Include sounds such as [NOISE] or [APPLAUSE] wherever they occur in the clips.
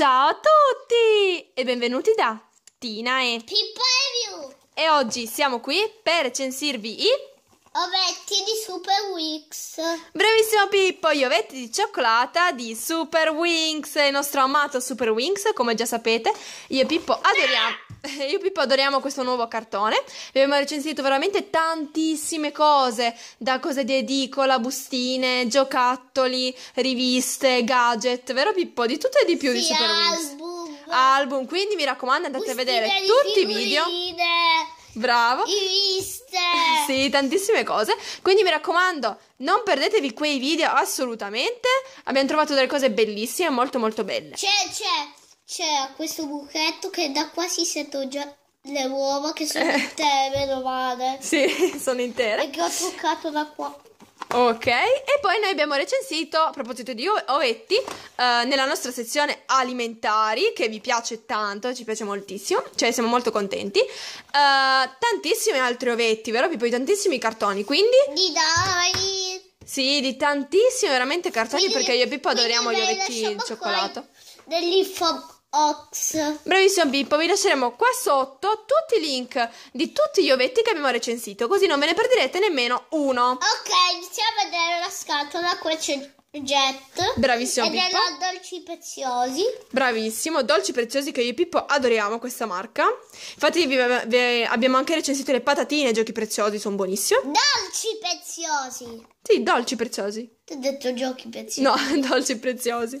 Ciao a tutti e benvenuti da Tina e Pippa Review! E oggi siamo qui per recensirvi i Ovetti di Super Wix. Bravissimo Pippo, gli ovetti di cioccolata di Super Wings, il nostro amato Super Wings, come già sapete, io e Pippo adoriamo. [LAUGHS] Io Pippo adoriamo questo nuovo cartone. Abbiamo recensito veramente tantissime cose, da cose di edicola, bustine, giocattoli, riviste, gadget, vero Pippo? Di tutto e di più sì, di Super album. Wings. Album, quindi mi raccomando andate bustine a vedere tutti i video. Bravo. I Riviste. [LAUGHS] Sì, tantissime cose. Quindi mi raccomando, non perdetevi quei video assolutamente. Abbiamo trovato delle cose bellissime, molto molto belle. C'è, c'è, c'è questo buchetto che da qua si sento già le uova che sono eh. intere, meno male. Sì, [LAUGHS] sono intere. E che ho toccato da qua. Ok, e poi noi abbiamo recensito, a proposito di oetti, eh, nella nostra sezione alimentari, che vi piace tanto, ci piace moltissimo, cioè siamo molto contenti, eh, tantissimi altri ovetti, vero Pippo? Tantissimi cartoni, quindi... Di Doris! Sì, di tantissimi veramente cartoni, quindi, perché io e Pippo adoriamo gli ovetti in cioccolato. Quelli, Dell'info Ox. Bravissimo Pippo, vi lasceremo qua sotto tutti i link di tutti gli ovetti che abbiamo recensito, così non ve ne perderete nemmeno uno. Ok, iniziamo a vedere la scatola, qua c'è Jet. Bravissimo e Pippo. E della Dolci Preziosi. Bravissimo, Dolci Preziosi che io e Pippo adoriamo questa marca. Infatti vi, vi, abbiamo anche recensito le patatine, giochi preziosi, sono buonissimi. Dolci Preziosi. Sì, Dolci Preziosi. Ti ho detto giochi preziosi. No, [LAUGHS] Dolci Preziosi.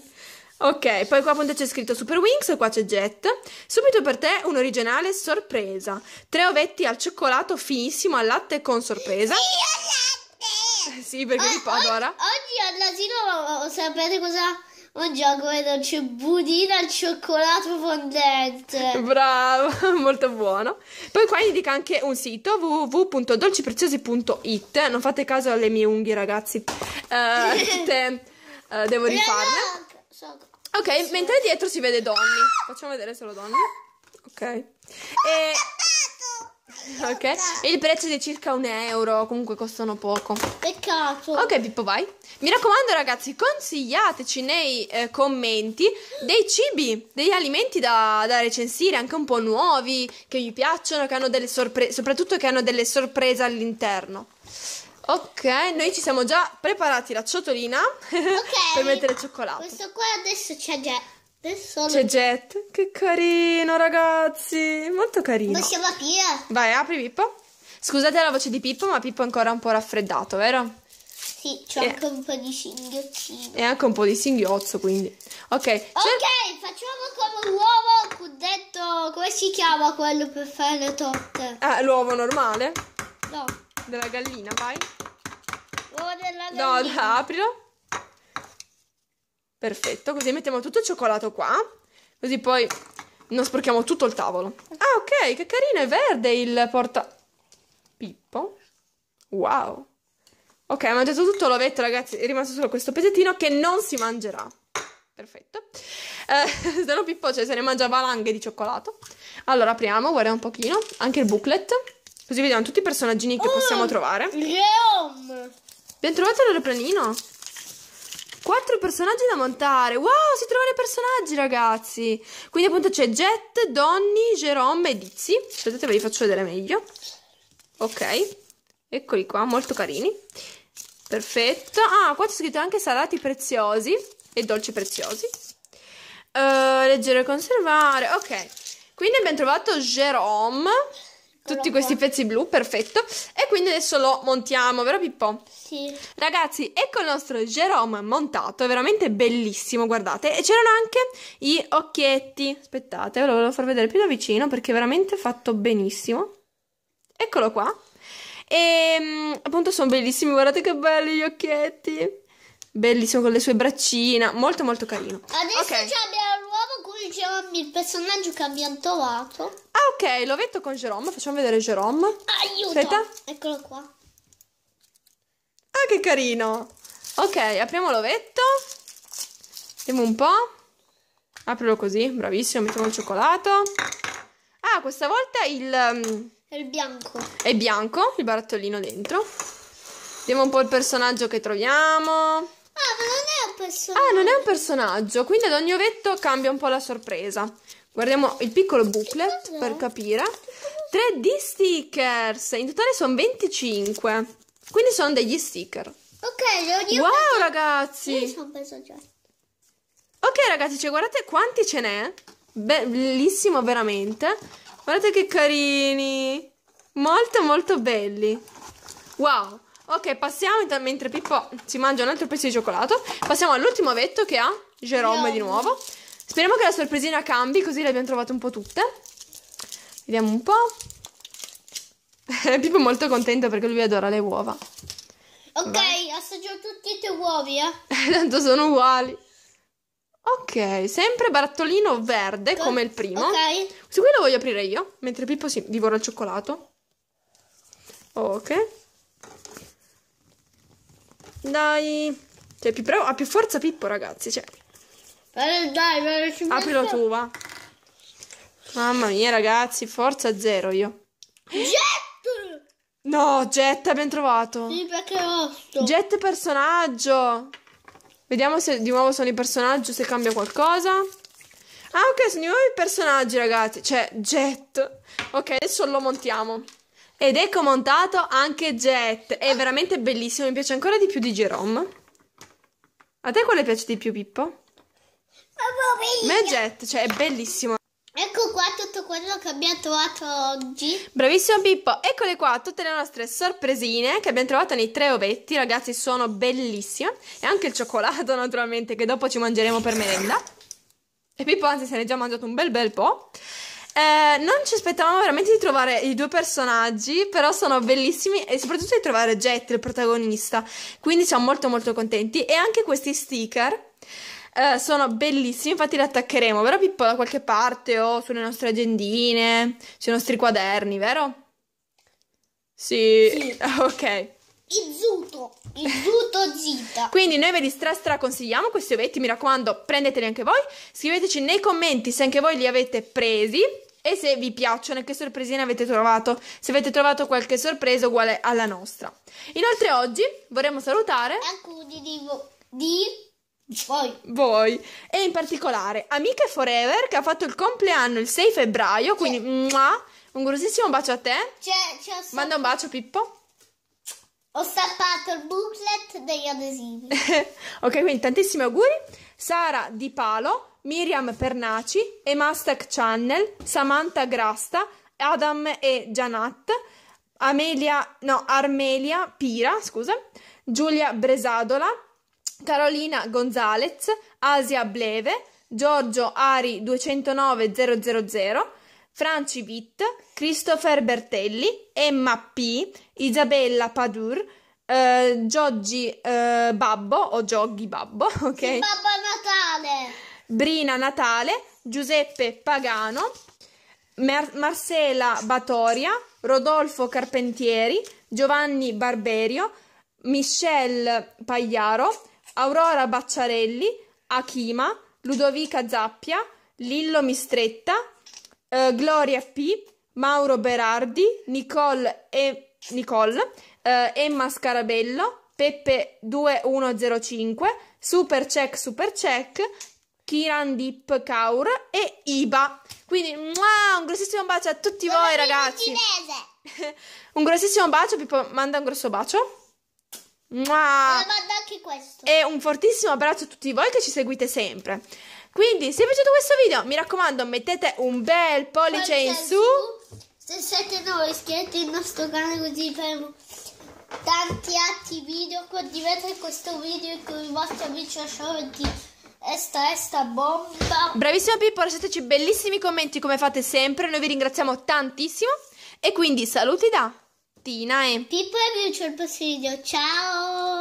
Ok, poi qua appunto c'è scritto Super Wings, e qua c'è Jet. Subito per te un originale sorpresa. Tre ovetti al cioccolato finissimo al latte con sorpresa. Sì, al latte! [LAUGHS] Sì, perché oh, poi adora. Oggi all'asilo sapete cosa? Un gioco vedo c'è budino al cioccolato fondente. Bravo, [LAUGHS] molto buono. Poi qua indica anche un sito www.dolcipreziosi.it Non fate caso alle mie unghie, ragazzi. Uh, te, uh, devo rifarle. Ok, mentre dietro si vede Donny. Facciamo vedere solo Donny. Ok. E... Ok, il prezzo è di circa un euro, comunque costano poco. Peccato. Ok, Pippo, vai. Mi raccomando, ragazzi, consigliateci nei eh, commenti dei cibi, degli alimenti da, da, recensire, anche un po' nuovi, che vi piacciono, che hanno delle sorprese, soprattutto che hanno delle sorprese all'interno. Ok, noi ci siamo già preparati la ciotolina okay. [LAUGHS] per mettere il cioccolato. Questo qua adesso c'è Jet. Adesso C'è Jet, che carino ragazzi, molto carino. Possiamo aprire? Vai, apri Pippo. Scusate la voce di Pippo, ma Pippo è ancora un po' raffreddato, vero? Sì, c'è e... Eh. anche un po' di singhiozzino. E anche un po' di singhiozzo, quindi. Ok. Ok, facciamo come l'uovo cudetto, come si chiama quello per fare le torte? Eh, l'uovo normale? No. Della gallina, vai. No, da, aprilo. Perfetto, così mettiamo tutto il cioccolato qua. Così poi non sporchiamo tutto il tavolo. Ah, ok, che carino, è verde il porta... Pippo. Wow. Ok, ho mangiato tutto l'ovetto, ragazzi. È rimasto solo questo pezzettino che non si mangerà. Perfetto. Eh, [LAUGHS] se no Pippo cioè, se ne mangia valanghe di cioccolato. Allora, apriamo, guardiamo un pochino. Anche il booklet. Così vediamo tutti i personaggini che oh, possiamo trovare. Leon! Abbiamo trovato l'aeroplanino. Quattro personaggi da montare. Wow, si trovano i personaggi, ragazzi. Quindi appunto c'è Jet, Donny, Jerome e Dizzy. Aspettate, ve li faccio vedere meglio. Ok. Eccoli qua, molto carini. Perfetto. Ah, qua c'è scritto anche salati preziosi e dolci preziosi. Uh, leggere e conservare. Ok. Quindi abbiamo trovato Jerome tutti questi pezzi blu, perfetto. E quindi adesso lo montiamo, vero Pippo? Sì. Ragazzi, ecco il nostro Jerome montato, è veramente bellissimo, guardate. E c'erano anche gli occhietti. Aspettate, ve lo volevo far vedere più da vicino perché è veramente fatto benissimo. Eccolo qua. E ehm, appunto sono bellissimi, guardate che belli gli occhietti. Bellissimo con le sue braccina, molto molto carino. Adesso okay. abbiamo l'uovo Jerome il personaggio che abbiamo trovato. Ah, ok, lo vetto con Jerome. Facciamo vedere Jerome. Aiuto! Aspetta. Eccolo qua. Ah, che carino! Ok, apriamo l'ovetto. Vediamo un po'. Aprilo così, bravissimo, mettiamo il cioccolato. Ah, questa volta il... Mm, il bianco. È bianco, il barattolino dentro. Vediamo un po' il personaggio che troviamo. Ah, ma non personaggio. Ah, non è un personaggio, quindi ad ogni ovetto cambia un po' la sorpresa. Guardiamo il piccolo booklet per capire. 3D stickers, in totale sono 25, quindi sono degli sticker. Ok, li ho di Wow, preso... ragazzi! Io già. Ok, ragazzi, cioè, guardate quanti ce n'è. Bellissimo, veramente. Guardate che carini. Molto, molto belli. Wow. Ok, passiamo mentre Pippo si mangia un altro pezzo di cioccolato. Passiamo all'ultimo ovetto che ha Jerome di nuovo. Speriamo che la sorpresina cambi, così le abbiamo trovate un po' tutte. Vediamo un po'. [LAUGHS] Pippo è molto contento perché lui adora le uova. Ok, Vai. assaggio tutti i tuoi uovi, eh. [LAUGHS] Tanto sono uguali. Ok, sempre barattolino verde okay. come il primo. Ok. Questo qui lo voglio aprire io, mentre Pippo si divora il cioccolato. Ok. Dai. Cioè, più bravo, ha più forza Pippo, ragazzi. Cioè. Dai, dai, dai Aprilo tu, va. Mamma mia, ragazzi, forza zero io. Jet! No, Jet, ben trovato. Sì, perché rosso. Jet personaggio. Vediamo se di nuovo sono i personaggi, se cambia qualcosa. Ah, ok, sono i nuovi personaggi, ragazzi. Cioè, Jet. Ok, adesso lo montiamo. Ed ecco montato anche Jet. È veramente bellissimo, mi piace ancora di più di Jerome. A te quale piace di più, Pippo? A me Jet, cioè è bellissimo. Ecco qua tutto quello che abbiamo trovato oggi. Bravissimo Pippo, eccole qua tutte le nostre sorpresine che abbiamo trovato nei tre ovetti, ragazzi sono bellissime. E anche il cioccolato naturalmente che dopo ci mangeremo per merenda. E Pippo anzi se ne è già mangiato un bel bel po'. Eh, non ci aspettavamo veramente di trovare i due personaggi, però sono bellissimi e soprattutto di trovare Jet, il protagonista. Quindi siamo molto molto contenti. E anche questi sticker. Eh, sono bellissimi, infatti li attaccheremo, vero Pippo? Da qualche parte o sulle nostre agendine, sui nostri quaderni, vero? Sì, sì. [LAUGHS] ok. Izzuto, Izzuto Zita. Quindi noi ve li stra stra consigliamo questi ovetti, mi raccomando, prendeteli anche voi. Scriveteci nei commenti se anche voi li avete presi e se vi piacciono e che sorpresine avete trovato, se avete trovato qualche sorpresa uguale alla nostra. Inoltre oggi vorremmo salutare alcuni di, vo di voi. voi. e in particolare Amica Forever che ha fatto il compleanno il 6 febbraio, quindi mua, un grossissimo bacio a te. C è, c Manda un bacio Pippo. Ho stappato il booklet degli adesivi. [LAUGHS] ok, quindi tantissimi auguri. Sara Di Palo, Miriam Pernaci, Emastak Channel, Samantha Grasta, Adam e Janat, Amelia, no, Armelia Pira, scusa, Giulia Bresadola, Carolina Gonzalez, Asia Bleve, Giorgio Ari 209000, Franci Vitt, Christopher Bertelli, Emma P, Isabella Padur, eh, Gioggi eh, Babbo o Gioggi Babbo, [LAUGHS] ok? Sì, Babbo Natale! Brina Natale, Giuseppe Pagano, Mar- Marcela Batoria, Rodolfo Carpentieri, Giovanni Barberio, Michelle Pagliaro, Aurora Bacciarelli, Akima, Ludovica Zappia, Lillo Mistretta, eh, Gloria P., Mauro Berardi, Nicole e Nicole, eh, Emma Scarabello, Peppe2105, Supercheck Supercheck, Kiran Deep Kaur e Iba. Quindi muah, un grossissimo bacio a tutti Buon voi ragazzi. [LAUGHS] un grossissimo bacio, Pippo manda un grosso bacio. Mua. E un fortissimo abbraccio a tutti voi che ci seguite sempre. Quindi, se vi è piaciuto questo video, mi raccomando, mettete un bel pollice, pollice in su. su. Se siete nuovi, iscrivetevi al nostro canale così faremo tanti altri video qua questo video con il vostro amico Shorty Esta, esta bomba. Bravissima Pippo, lasciateci bellissimi commenti come fate sempre. Noi vi ringraziamo tantissimo. E quindi saluti da Tina e Pippo e vi vediamo al prossimo video. Ciao!